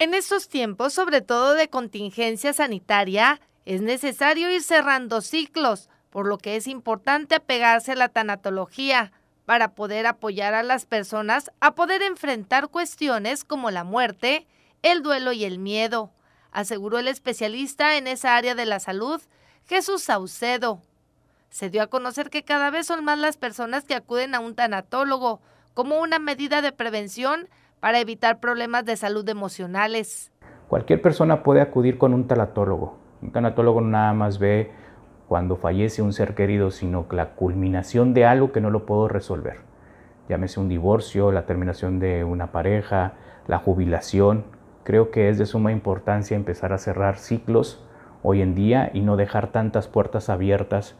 En estos tiempos, sobre todo de contingencia sanitaria, es necesario ir cerrando ciclos, por lo que es importante apegarse a la tanatología para poder apoyar a las personas a poder enfrentar cuestiones como la muerte, el duelo y el miedo, aseguró el especialista en esa área de la salud, Jesús Saucedo. Se dio a conocer que cada vez son más las personas que acuden a un tanatólogo como una medida de prevención para evitar problemas de salud emocionales. Cualquier persona puede acudir con un talatólogo. Un tanatólogo nada más ve cuando fallece un ser querido, sino la culminación de algo que no lo puedo resolver. Llámese un divorcio, la terminación de una pareja, la jubilación. Creo que es de suma importancia empezar a cerrar ciclos hoy en día y no dejar tantas puertas abiertas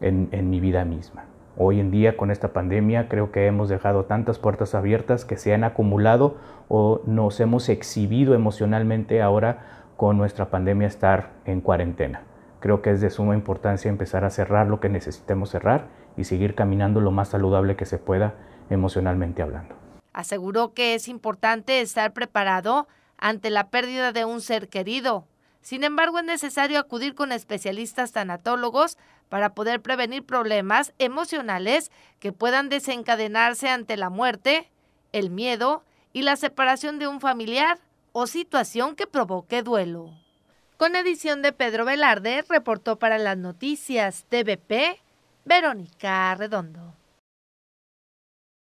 en mi vida misma. Hoy en día con esta pandemia creo que hemos dejado tantas puertas abiertas que se han acumulado o nos hemos exhibido emocionalmente ahora con nuestra pandemia estar en cuarentena. Creo que es de suma importancia empezar a cerrar lo que necesitemos cerrar y seguir caminando lo más saludable que se pueda emocionalmente hablando. Aseguró que es importante estar preparado ante la pérdida de un ser querido sin embargo, es necesario acudir con especialistas tanatólogos para poder prevenir problemas emocionales que puedan desencadenarse ante la muerte, el miedo y la separación de un familiar o situación que provoque duelo. Con edición de Pedro Velarde, reportó para las noticias TVP Verónica Redondo.